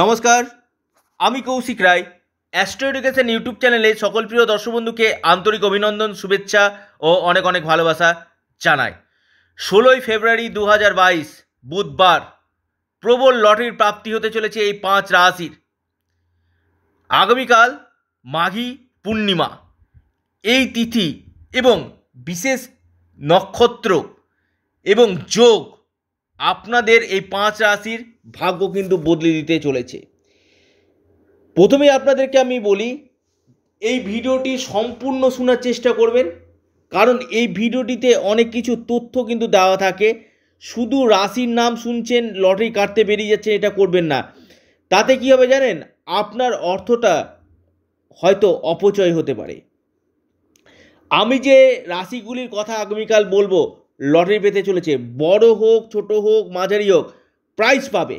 নমস্কার আমি Koushik Roy Astro Education YouTube চ্যানেলে সকল প্রিয় দর্শক বন্ধুকে আন্তরিক অভিনন্দন শুভেচ্ছা ও অনেক অনেক ভালোবাসা জানাই ষোলোই ফেব্রুয়ারি দু বুধবার প্রবল লটারির প্রাপ্তি হতে চলেছে এই পাঁচ রাশির আগামীকাল মাঘী পূর্ণিমা এই তিথি এবং বিশেষ নক্ষত্র এবং যোগ আপনাদের এই পাঁচ রাশির ভাগ্য কিন্তু বদলে দিতে চলেছে প্রথমেই আপনাদেরকে আমি বলি এই ভিডিওটি সম্পূর্ণ শোনার চেষ্টা করবেন কারণ এই ভিডিওটিতে অনেক কিছু তথ্য কিন্তু দেওয়া থাকে শুধু রাশির নাম শুনছেন লটারি কাটতে বেরিয়ে যাচ্ছেন এটা করবেন না তাতে কি হবে জানেন আপনার অর্থটা হয়তো অপচয় হতে পারে আমি যে রাশিগুলির কথা আগামীকাল বলবো লটারি পেতে চলেছে বড় হোক ছোট হোক মাঝারি হোক প্রাইজ পাবে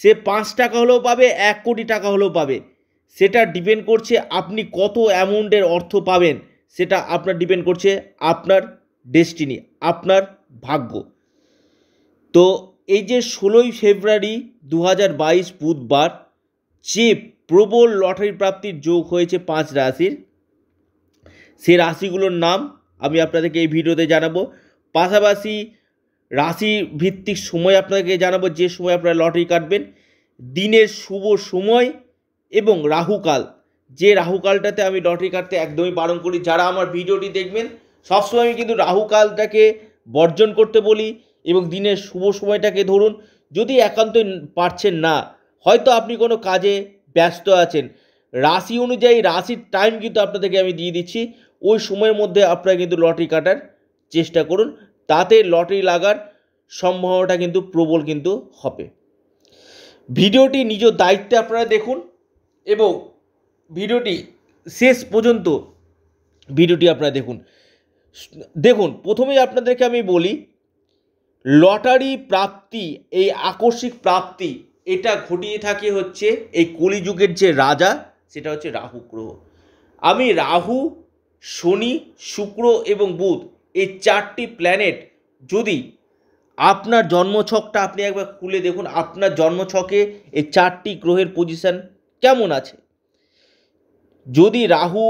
সে পাঁচ টাকা হলেও পাবে এক কোটি টাকা হলেও পাবে সেটা ডিপেন্ড করছে আপনি কত অ্যামাউন্টের অর্থ পাবেন সেটা আপনার ডিপেন্ড করছে আপনার ডেস্টিনি আপনার ভাগ্য তো এই যে ষোলোই ফেব্রুয়ারি দু হাজার বাইশ বুধবার যে প্রবল লটারি প্রাপ্তির যোগ হয়েছে পাঁচ রাশির সে রাশিগুলোর নাম আমি আপনাদেরকে এই ভিডিওতে জানাবো পাশাপাশি রাশি ভিত্তিক সময় আপনাকে জানাবো যে সময় আপনারা লটারি কাটবেন দিনের শুভ সময় এবং রাহুকাল যে রাহুকালটাতে আমি লটারি কাটতে একদমই বারণ করি যারা আমার ভিডিওটি দেখবেন সবসময় আমি কিন্তু রাহুকালটাকে বর্জন করতে বলি এবং দিনের শুভ সময়টাকে ধরুন যদি একান্তই পারছেন না হয়তো আপনি কোনো কাজে ব্যস্ত আছেন রাশি অনুযায়ী রাশির টাইম কিন্তু আপনাদেরকে আমি দিয়ে দিচ্ছি ওই সময়ের মধ্যে আপনারা কিন্তু লটারি কাটার চেষ্টা করুন তাতে লটারি লাগার সম্ভাবনাটা কিন্তু প্রবল কিন্তু হবে ভিডিওটি নিজ দায়িত্বে আপনারা দেখুন এবং ভিডিওটি শেষ পর্যন্ত ভিডিওটি আপনারা দেখুন দেখুন প্রথমেই আপনাদেরকে আমি বলি লটারি প্রাপ্তি এই আকস্মিক প্রাপ্তি এটা ঘটিয়ে থাকে হচ্ছে এই কলিযুগের যে রাজা সেটা হচ্ছে রাহু গ্রহ আমি রাহু শনি শুক্র এবং বুধ এই চারটি প্ল্যানেট যদি আপনার জন্মছকটা আপনি একবার খুলে দেখুন আপনার জন্মছকে এই চারটি গ্রহের পজিশান কেমন আছে যদি রাহু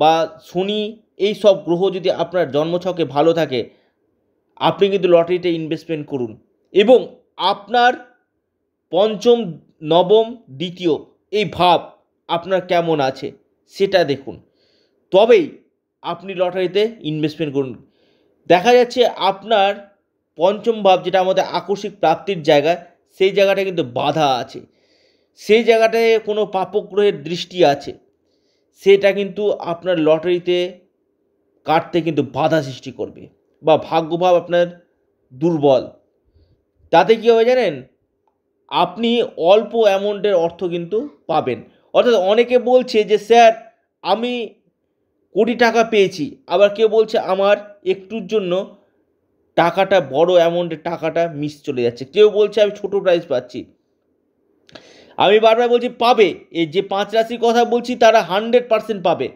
বা শনি এই সব গ্রহ যদি আপনার জন্মছকে ভালো থাকে আপনি কিন্তু লটারিতে ইনভেস্টমেন্ট করুন এবং আপনার পঞ্চম নবম দ্বিতীয় এই ভাব আপনার কেমন আছে সেটা দেখুন তবেই আপনি লটারিতে ইনভেস্টমেন্ট করুন দেখা যাচ্ছে আপনার পঞ্চম ভাব যেটা আমাদের আকস্মিক প্রাপ্তির জায়গা সেই জায়গাটা কিন্তু বাধা আছে সেই জায়গাটায় কোনো পাপগ্রহের দৃষ্টি আছে সেটা কিন্তু আপনার লটারিতে কাটতে কিন্তু বাধা সৃষ্টি করবে বা ভাগ্যভাব আপনার দুর্বল তাতে কী হবে জানেন আপনি অল্প অ্যামাউন্টের অর্থ কিন্তু পাবেন অর্থাৎ অনেকে বলছে যে স্যার আমি কোটি টাকা পেয়েছি আবার কেউ বলছে আমার একটুর জন্য টাকাটা বড় অ্যামাউন্টের টাকাটা মিস চলে যাচ্ছে কেউ বলছে আমি ছোট প্রাইজ পাচ্ছি আমি বারবার বলছি পাবে এই যে পাঁচ রাশির কথা বলছি তারা হান্ড্রেড পারসেন্ট পাবে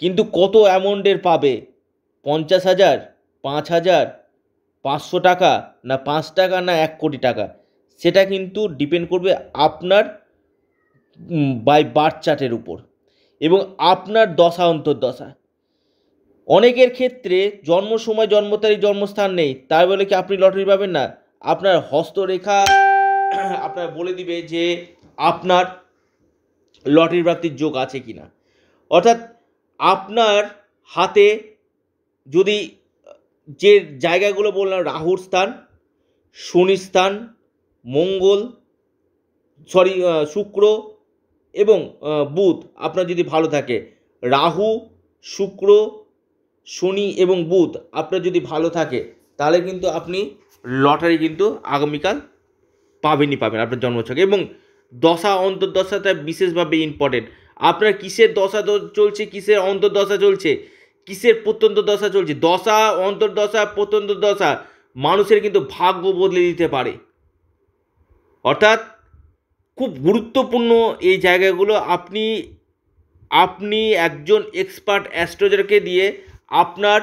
কিন্তু কত অ্যামাউন্টের পাবে পঞ্চাশ হাজার পাঁচ হাজার পাঁচশো টাকা না পাঁচ টাকা না এক কোটি টাকা সেটা কিন্তু ডিপেন্ড করবে আপনার বাই বার্থ চার্টের উপর এবং আপনার দশা অন্তর্দশা অনেকের ক্ষেত্রে জন্ম সময় জন্ম তারিখ জন্মস্থান নেই তাই বলে কি আপনি লটারি পাবেন না আপনার হস্তরেখা আপনার বলে দিবে যে আপনার লটারি প্রাপ্তির যোগ আছে কি না অর্থাৎ আপনার হাতে যদি যে জায়গাগুলো বললাম রাহুর স্থান শনির স্থান মঙ্গল সরি শুক্র এবং বুধ আপনার যদি ভালো থাকে রাহু শুক্র শনি এবং বুধ আপনার যদি ভালো থাকে তাহলে কিন্তু আপনি লটারি কিন্তু আগামীকাল পাবেনই পাবেন আপনার জন্মছকে এবং দশা অন্তর্দশাটা বিশেষভাবে ইম্পর্টেন্ট আপনার কিসের দশা চলছে কিসের অন্তর্দশা চলছে কিসের প্রত্যন্ত দশা চলছে দশা অন্তর্দশা প্রত্যন্ত দশা মানুষের কিন্তু ভাগ্য বদলে দিতে পারে অর্থাৎ খুব গুরুত্বপূর্ণ এই জায়গাগুলো আপনি আপনি একজন এক্সপার্ট অ্যাস্ট্রোলজারকে দিয়ে আপনার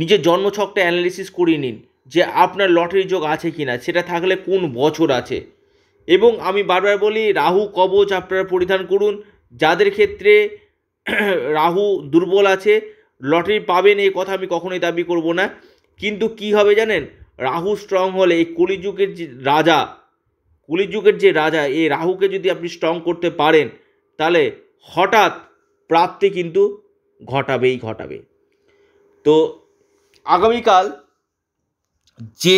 নিজের জন্মছকটা অ্যানালিসিস করিয়ে নিন যে আপনার লটারি যোগ আছে কি না সেটা থাকলে কোন বছর আছে এবং আমি বারবার বলি রাহু কবচ আপনারা পরিধান করুন যাদের ক্ষেত্রে রাহু দুর্বল আছে লটারি পাবেন এই কথা আমি কখনোই দাবি করব না কিন্তু কি হবে জানেন রাহু স্ট্রং হলে এই কলিযুগের রাজা কলিযুগের যে রাজা এই রাহুকে যদি আপনি স্ট্রং করতে পারেন তাহলে হঠাৎ প্রাপ্তি কিন্তু ঘটাবেই ঘটাবে তো আগামীকাল যে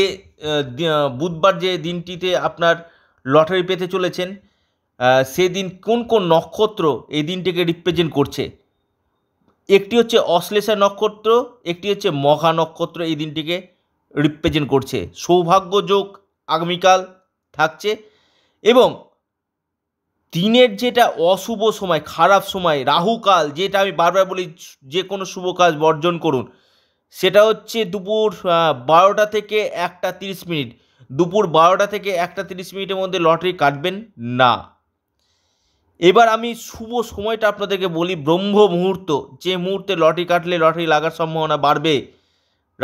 বুধবার যে দিনটিতে আপনার লটারি পেতে চলেছেন সেদিন কোন কোন নক্ষত্র এই দিনটিকে রিপ্রেজেন্ট করছে একটি হচ্ছে অশ্লেষা নক্ষত্র একটি হচ্ছে মঘা নক্ষত্র এই দিনটিকে রিপ্রেজেন্ট করছে সৌভাগ্য যোগ আগামীকাল থাকছে এবং দিনের যেটা অশুভ সময় খারাপ সময় রাহুকাল যেটা আমি বারবার বলি যে কোনো শুভ কাজ বর্জন করুন সেটা হচ্ছে দুপুর বারোটা থেকে একটা তিরিশ মিনিট দুপুর বারোটা থেকে একটা তিরিশ মিনিটের মধ্যে লটারি কাটবেন না এবার আমি শুভ সময়টা আপনাদেরকে বলি ব্রহ্ম মুহূর্ত যে মুহূর্তে লটারি কাটলে লটারি লাগার সম্ভাবনা বাড়বে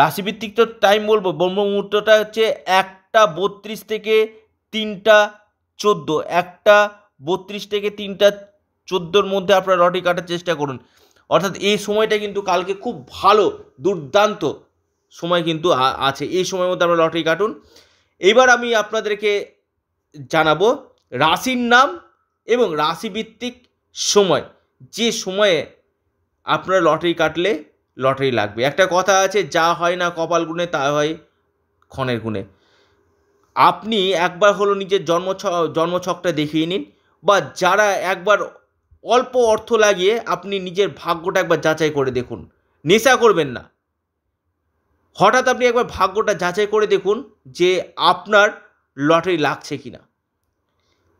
রাশিভিত্তিক তো টাইম বলবো ব্রহ্ম মুহূর্তটা হচ্ছে একটা বত্রিশ থেকে তিনটা চোদ্দ একটা বত্রিশ থেকে তিনটা চোদ্দোর মধ্যে আপনারা লটারি কাটার চেষ্টা করুন অর্থাৎ এই সময়টা কিন্তু কালকে খুব ভালো দুর্দান্ত সময় কিন্তু আছে এই সময়ের মধ্যে আপনারা লটারি কাটুন এবার আমি আপনাদেরকে জানাবো রাশির নাম এবং রাশিভিত্তিক সময় যে সময়ে আপনারা লটারি কাটলে লটারি লাগবে একটা কথা আছে যা হয় না কপাল গুণে তা হয় ক্ষণের গুণে আপনি একবার হলো নিজের জন্ম জন্মছকটা দেখিয়ে নিন বা যারা একবার অল্প অর্থ লাগিয়ে আপনি নিজের ভাগ্যটা একবার যাচাই করে দেখুন নেশা করবেন না হঠাৎ আপনি একবার ভাগ্যটা যাচাই করে দেখুন যে আপনার লটারি লাগছে কি না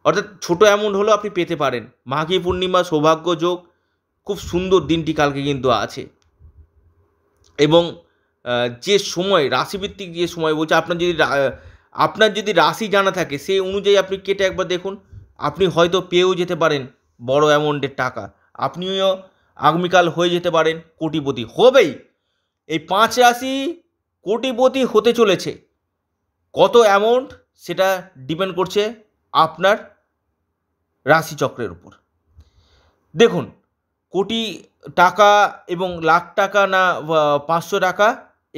অর্থাৎ ছোটো অ্যামাউন্ট হলেও আপনি পেতে পারেন মাঘী পূর্ণিমা সৌভাগ্য যোগ খুব সুন্দর দিনটি কালকে কিন্তু আছে এবং যে সময় রাশিভিত্তিক যে সময় বলছে আপনার যদি আপনার যদি রাশি জানা থাকে সেই অনুযায়ী আপনি কেটে একবার দেখুন আপনি হয়তো পেয়েও যেতে পারেন বড় অ্যামাউন্টের টাকা আপনিও আগামীকাল হয়ে যেতে পারেন কোটিপতি হবেই এই পাঁচ রাশি কোটিপতি হতে চলেছে কত অ্যামাউন্ট সেটা ডিপেন্ড করছে আপনার রাশিচক্রের উপর দেখুন কোটি টাকা এবং লাখ টাকা না পাঁচশো টাকা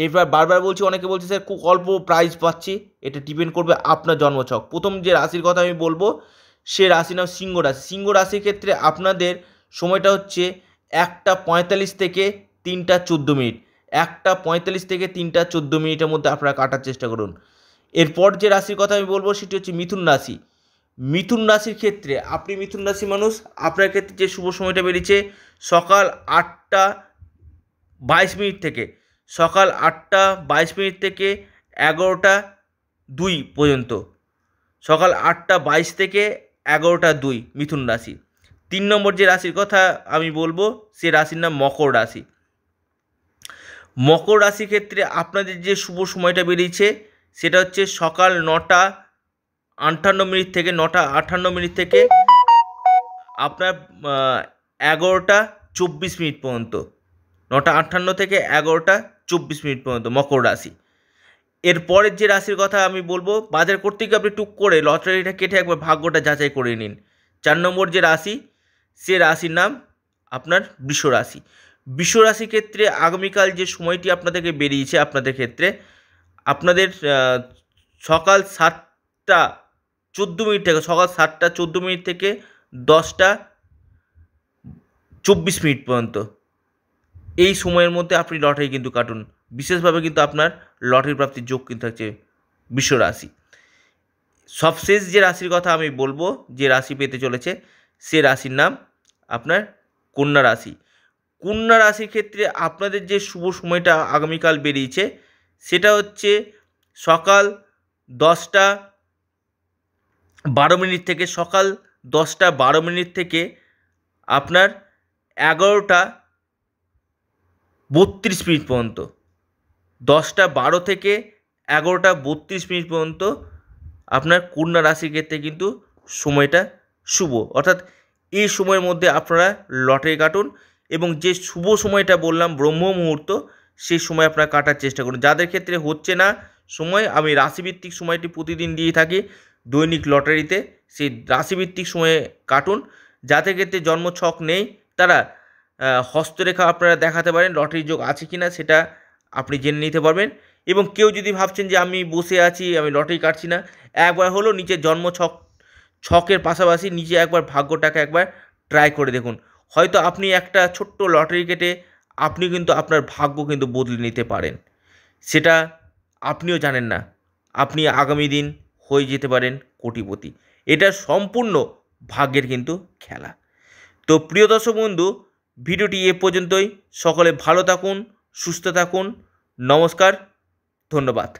এবার বারবার বলছি অনেকে বলছে স্যার খুব অল্প প্রাইজ পাচ্ছি এটা ডিপেন্ড করবে আপনার জন্মছক প্রথম যে রাশির কথা আমি বলবো সে রাশি নাম সিংহ রাশি সিংহ রাশির ক্ষেত্রে আপনাদের সময়টা হচ্ছে একটা পঁয়তাল্লিশ থেকে তিনটা চোদ্দো মিনিট একটা পঁয়তাল্লিশ থেকে তিনটা চোদ্দো মিনিটের মধ্যে আপনারা কাটার চেষ্টা করুন এরপর যে রাশির কথা আমি বলবো সেটি হচ্ছে মিথুন রাশি মিথুন রাশির ক্ষেত্রে আপনি মিথুন রাশি মানুষ আপনার ক্ষেত্রে যে শুভ সময়টা বেরিয়েছে সকাল আটটা বাইশ মিনিট থেকে সকাল আটটা বাইশ মিনিট থেকে এগারোটা দুই পর্যন্ত সকাল আটটা বাইশ থেকে এগারোটা দুই মিথুন রাশি তিন নম্বর যে রাশির কথা আমি বলবো সে রাশির নাম মকর রাশি মকর রাশি ক্ষেত্রে আপনাদের যে শুভ সময়টা বেরিয়েছে সেটা হচ্ছে সকাল নটা আটান্ন মিনিট থেকে নটা আটান্ন মিনিট থেকে আপনার এগারোটা চব্বিশ মিনিট পর্যন্ত নটা আটান্ন থেকে এগারোটা চব্বিশ মিনিট পর্যন্ত মকর রাশি এর পরের যে রাশির কথা আমি বলবো বাজার করতে গিয়ে আপনি টুক করে লটারিটা কেটে একবার ভাগ্যটা যাচাই করে নিন চার নম্বর যে রাশি সে রাশির নাম আপনার বিশ্ব রাশি বিশ্ব রাশি ক্ষেত্রে আগামীকাল যে সময়টি আপনাদেরকে বেরিয়েছে আপনাদের ক্ষেত্রে আপনাদের সকাল সাতটা চোদ্দো মিনিট থেকে সকাল সাতটা চোদ্দো মিনিট থেকে দশটা চব্বিশ মিনিট পর্যন্ত এই সময়ের মধ্যে আপনি লটারি কিন্তু কাটুন বিশেষভাবে কিন্তু আপনার লটারি প্রাপ্তির যোগ কিন্তু থাকছে বিশ্ব রাশি সবশেষ যে রাশির কথা আমি বলবো যে রাশি পেতে চলেছে সে রাশির নাম আপনার কন্যা রাশি কন্যা রাশির ক্ষেত্রে আপনাদের যে শুভ সময়টা আগামীকাল বেরিয়েছে সেটা হচ্ছে সকাল দশটা বারো মিনিট থেকে সকাল দশটা বারো মিনিট থেকে আপনার এগারোটা বত্রিশ মিনিট পর্যন্ত দশটা বারো থেকে এগারোটা বত্রিশ মিনিট পর্যন্ত আপনার কন্যা রাশির ক্ষেত্রে কিন্তু সময়টা শুভ অর্থাৎ এই সময়ের মধ্যে আপনারা লটারি কাটুন এবং যে শুভ সময়টা বললাম ব্রহ্ম মুহূর্ত সেই সময় আপনারা কাটার চেষ্টা করুন যাদের ক্ষেত্রে হচ্ছে না সময় আমি রাশিভিত্তিক সময়টি প্রতিদিন দিয়ে থাকি দৈনিক লটারিতে সেই রাশিভিত্তিক সময়ে কাটুন যাদের ক্ষেত্রে জন্ম ছক নেই তারা হস্তরেখা আপনারা দেখাতে পারেন লটারি যোগ আছে কি না সেটা আপনি জেনে নিতে পারবেন এবং কেউ যদি ভাবছেন যে আমি বসে আছি আমি লটারি কাটছি না একবার হলো নিচে জন্ম ছক ছকের পাশাপাশি নিচে একবার ভাগ্যটাকে একবার ট্রাই করে দেখুন হয়তো আপনি একটা ছোট্ট লটারি কেটে আপনি কিন্তু আপনার ভাগ্য কিন্তু বদলে নিতে পারেন সেটা আপনিও জানেন না আপনি আগামী দিন হয়ে যেতে পারেন কোটিপতি এটা সম্পূর্ণ ভাগ্যের কিন্তু খেলা তো প্রিয় দর্শক বন্ধু ভিডিওটি এ পর্যন্তই সকলে ভালো থাকুন সুস্থ থাকুন নমস্কার ধন্যবাদ